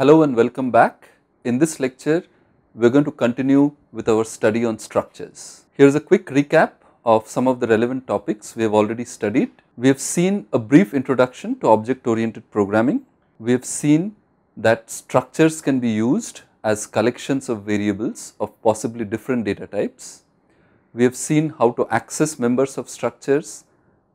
Hello and welcome back. In this lecture, we are going to continue with our study on structures. Here is a quick recap of some of the relevant topics we have already studied. We have seen a brief introduction to object oriented programming. We have seen that structures can be used as collections of variables of possibly different data types. We have seen how to access members of structures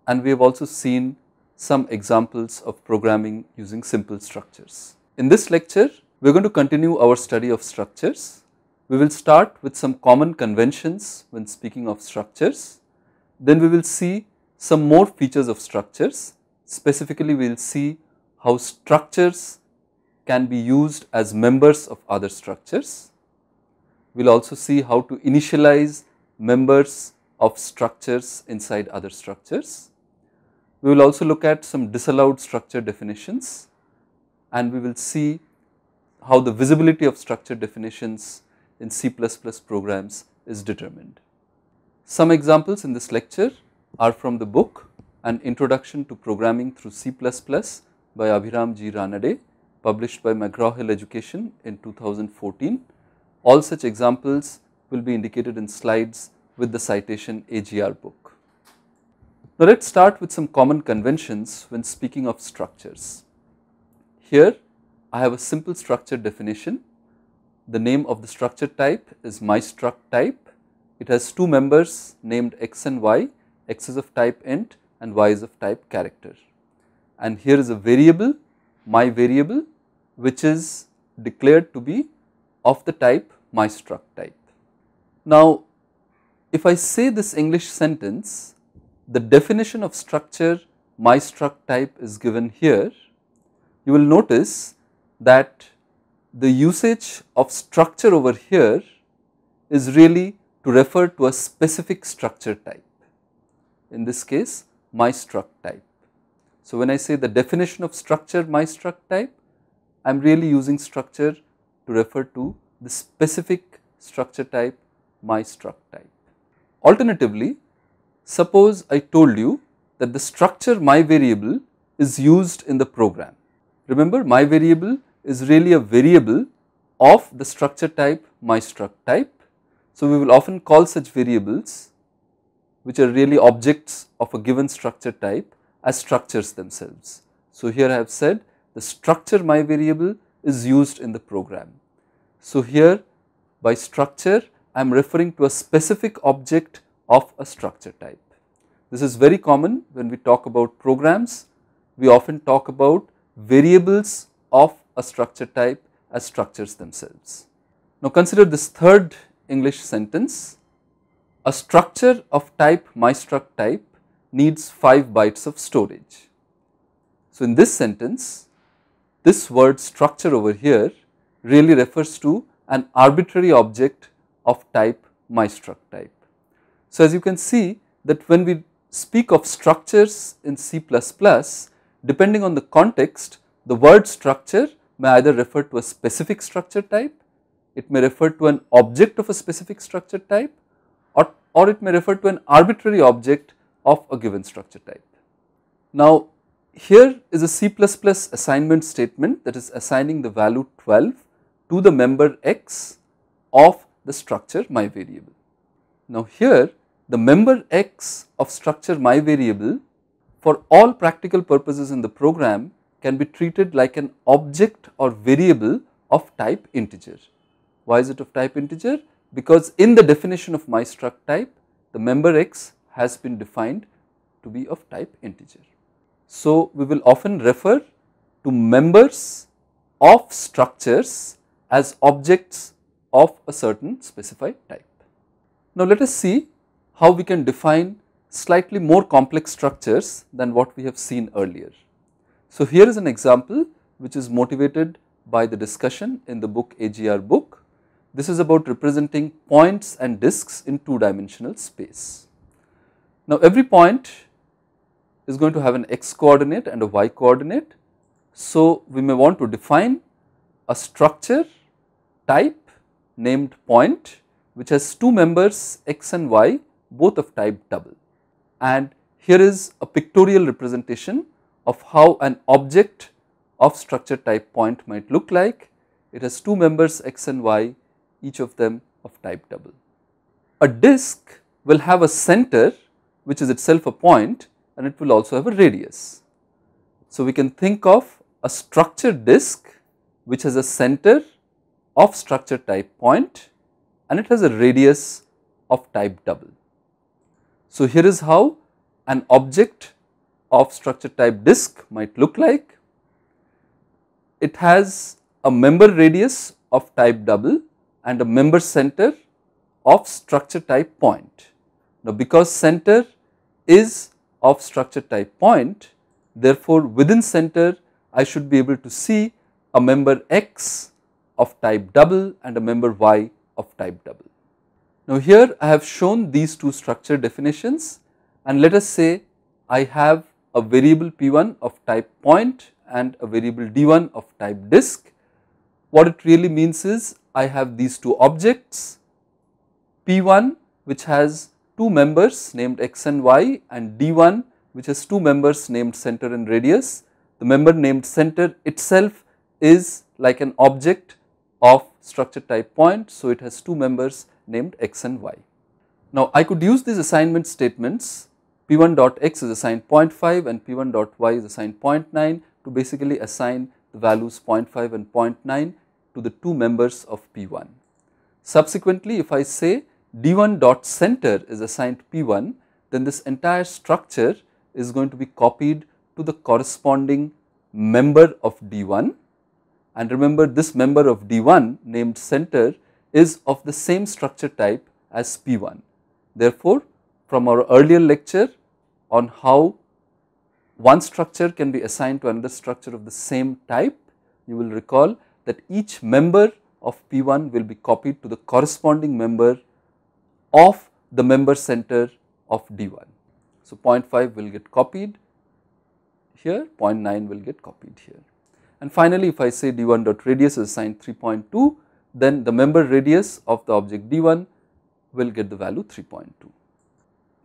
and we have also seen some examples of programming using simple structures. In this lecture, we are going to continue our study of structures. We will start with some common conventions when speaking of structures. Then we will see some more features of structures. Specifically, we will see how structures can be used as members of other structures. We will also see how to initialize members of structures inside other structures. We will also look at some disallowed structure definitions and we will see how the visibility of structure definitions in C++ programs is determined. Some examples in this lecture are from the book An Introduction to Programming through C++ by Abhiram G. Ranade published by McGraw-Hill Education in 2014. All such examples will be indicated in slides with the citation AGR book. Now let us start with some common conventions when speaking of structures. Here I have a simple structure definition. The name of the structure type is struct type. It has two members named x and y. x is of type int and y is of type character. And here is a variable, my variable, which is declared to be of the type struct type. Now, if I say this English sentence, the definition of structure struct type is given here you will notice that the usage of structure over here is really to refer to a specific structure type, in this case my struct type. So, when I say the definition of structure my struct type, I am really using structure to refer to the specific structure type my struct type. Alternatively, suppose I told you that the structure my variable is used in the program. Remember my variable is really a variable of the structure type my struct type. So, we will often call such variables which are really objects of a given structure type as structures themselves. So, here I have said the structure my variable is used in the program. So, here by structure I am referring to a specific object of a structure type. This is very common when we talk about programs, we often talk about variables of a structure type as structures themselves. Now consider this third English sentence, a structure of type mystruct type needs 5 bytes of storage. So in this sentence, this word structure over here really refers to an arbitrary object of type mystruct type. So as you can see that when we speak of structures in C++, depending on the context, the word structure may either refer to a specific structure type, it may refer to an object of a specific structure type or, or it may refer to an arbitrary object of a given structure type. Now, here is a C++ assignment statement that is assigning the value 12 to the member x of the structure my variable. Now, here the member x of structure my variable for all practical purposes in the program can be treated like an object or variable of type integer. Why is it of type integer? Because in the definition of my struct type, the member x has been defined to be of type integer. So, we will often refer to members of structures as objects of a certain specified type. Now, let us see how we can define slightly more complex structures than what we have seen earlier. So, here is an example which is motivated by the discussion in the book AGR book. This is about representing points and disks in two dimensional space. Now, every point is going to have an x coordinate and a y coordinate. So, we may want to define a structure type named point which has two members x and y both of type double and here is a pictorial representation of how an object of structure type point might look like. It has two members x and y, each of them of type double. A disk will have a center which is itself a point and it will also have a radius. So, we can think of a structure disk which has a center of structure type point and it has a radius of type double. So, here is how an object of structure type disk might look like. It has a member radius of type double and a member center of structure type point. Now, because center is of structure type point, therefore, within center I should be able to see a member x of type double and a member y of type double. Now here I have shown these two structure definitions and let us say I have a variable P1 of type point and a variable D1 of type disk. What it really means is I have these two objects P1 which has two members named x and y and D1 which has two members named center and radius. The member named center itself is like an object of structure type point. So, it has two members named x and y. Now, I could use these assignment statements p1 dot x is assigned 0.5 and p1 dot y is assigned 0.9 to basically assign the values 0.5 and 0.9 to the two members of p1. Subsequently, if I say d1 dot center is assigned p1, then this entire structure is going to be copied to the corresponding member of d1 and remember this member of D1 named center is of the same structure type as P1. Therefore, from our earlier lecture on how one structure can be assigned to another structure of the same type, you will recall that each member of P1 will be copied to the corresponding member of the member center of D1. So, 0.5 will get copied here, 0.9 will get copied here. And finally, if I say d1 dot radius is assigned 3.2, then the member radius of the object d1 will get the value 3.2.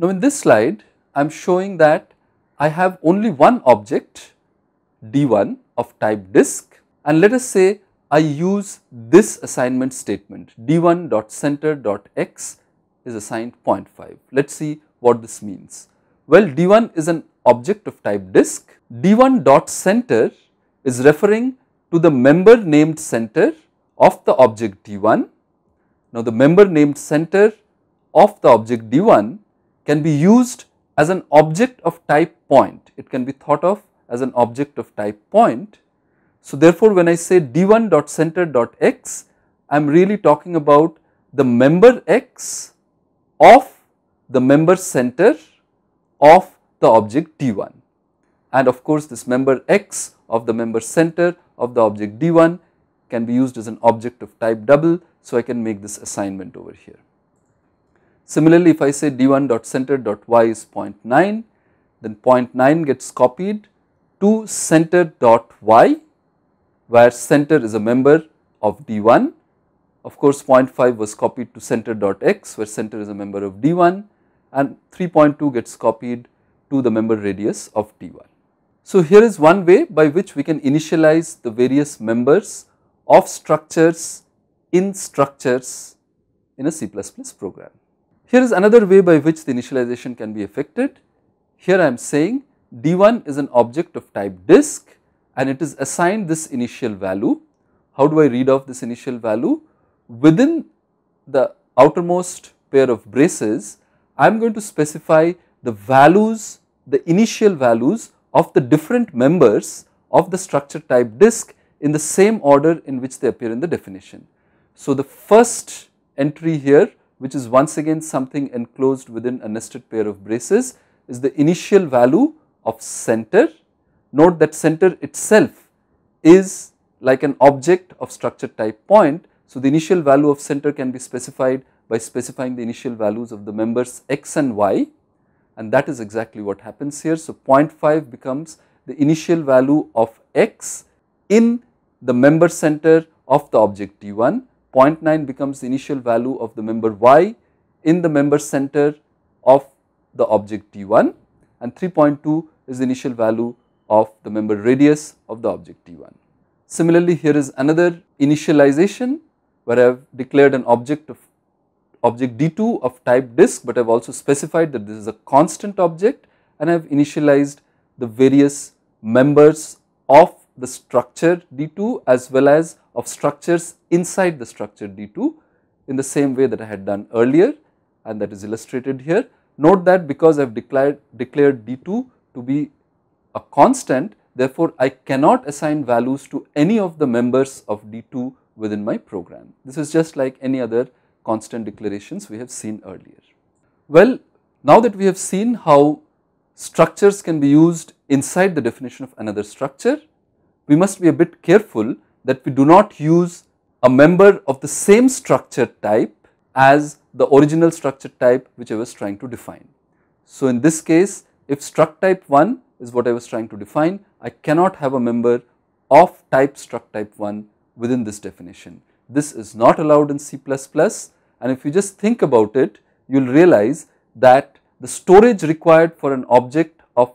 Now, in this slide, I am showing that I have only one object d1 of type disk and let us say I use this assignment statement d1 dot center dot x is assigned 0.5. Let us see what this means. Well, d1 is an object of type disk, d1 dot center is referring to the member named center of the object D1. Now, the member named center of the object D1 can be used as an object of type point. It can be thought of as an object of type point. So, therefore, when I say D1 dot center dot x, I am really talking about the member x of the member center of the object D1 and of course this member x of the member center of the object d1 can be used as an object of type double. So, I can make this assignment over here. Similarly, if I say d1 dot center dot y is 0.9 then 0.9 gets copied to center dot y where center is a member of d1. Of course, 0.5 was copied to center dot x where center is a member of d1 and 3.2 gets copied to the member radius of d1. So, here is one way by which we can initialize the various members of structures in structures in a C++ program. Here is another way by which the initialization can be effected. Here I am saying D1 is an object of type disk and it is assigned this initial value. How do I read off this initial value? Within the outermost pair of braces, I am going to specify the values, the initial values of the different members of the structure type disk in the same order in which they appear in the definition. So, the first entry here which is once again something enclosed within a nested pair of braces is the initial value of center. Note that center itself is like an object of structure type point. So, the initial value of center can be specified by specifying the initial values of the members x and y and that is exactly what happens here. So, 0.5 becomes the initial value of x in the member center of the object T1, 0.9 becomes the initial value of the member y in the member center of the object T1 and 3.2 is the initial value of the member radius of the object T1. Similarly, here is another initialization where I have declared an object of object D2 of type disk, but I have also specified that this is a constant object and I have initialized the various members of the structure D2 as well as of structures inside the structure D2 in the same way that I had done earlier and that is illustrated here. Note that because I have declared, declared D2 to be a constant, therefore I cannot assign values to any of the members of D2 within my program. This is just like any other constant declarations we have seen earlier. Well, now that we have seen how structures can be used inside the definition of another structure, we must be a bit careful that we do not use a member of the same structure type as the original structure type which I was trying to define. So, in this case if struct type 1 is what I was trying to define, I cannot have a member of type struct type 1 within this definition. This is not allowed in C++ and if you just think about it, you will realize that the storage required for an object of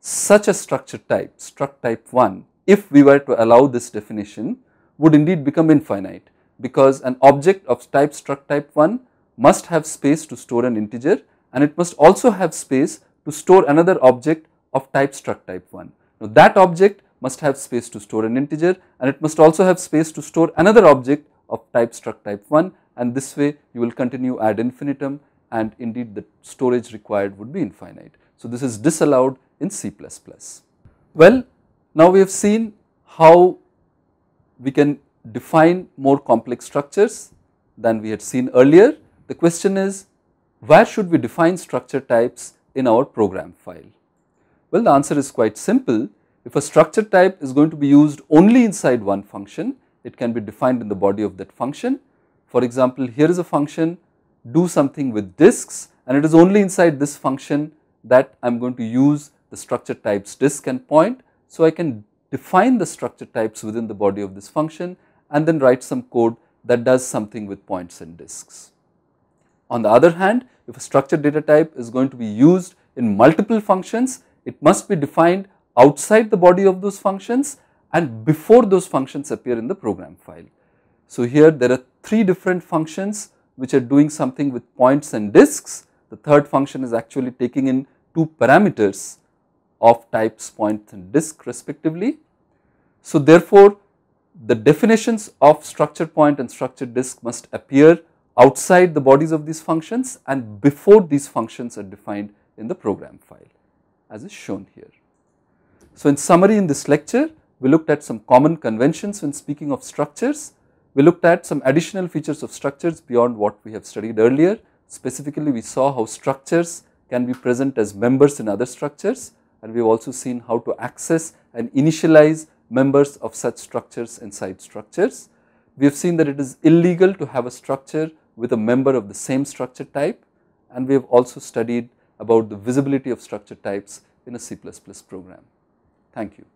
such a structure type, struct type 1, if we were to allow this definition would indeed become infinite because an object of type struct type 1 must have space to store an integer and it must also have space to store another object of type struct type 1. Now that object must have space to store an integer and it must also have space to store another object of type struct type 1 and this way you will continue ad infinitum and indeed the storage required would be infinite. So, this is disallowed in C++. Well, now we have seen how we can define more complex structures than we had seen earlier. The question is where should we define structure types in our program file? Well, the answer is quite simple. If a structure type is going to be used only inside one function, it can be defined in the body of that function for example, here is a function do something with disks and it is only inside this function that I am going to use the structure types disk and point. So, I can define the structure types within the body of this function and then write some code that does something with points and disks. On the other hand, if a structure data type is going to be used in multiple functions, it must be defined outside the body of those functions and before those functions appear in the program file. So, here there are three different functions which are doing something with points and disks. The third function is actually taking in two parameters of types point and disk respectively. So, therefore, the definitions of structure point and structure disk must appear outside the bodies of these functions and before these functions are defined in the program file as is shown here. So, in summary in this lecture, we looked at some common conventions when speaking of structures we looked at some additional features of structures beyond what we have studied earlier. Specifically, we saw how structures can be present as members in other structures and we have also seen how to access and initialize members of such structures inside structures. We have seen that it is illegal to have a structure with a member of the same structure type and we have also studied about the visibility of structure types in a C++ program. Thank you.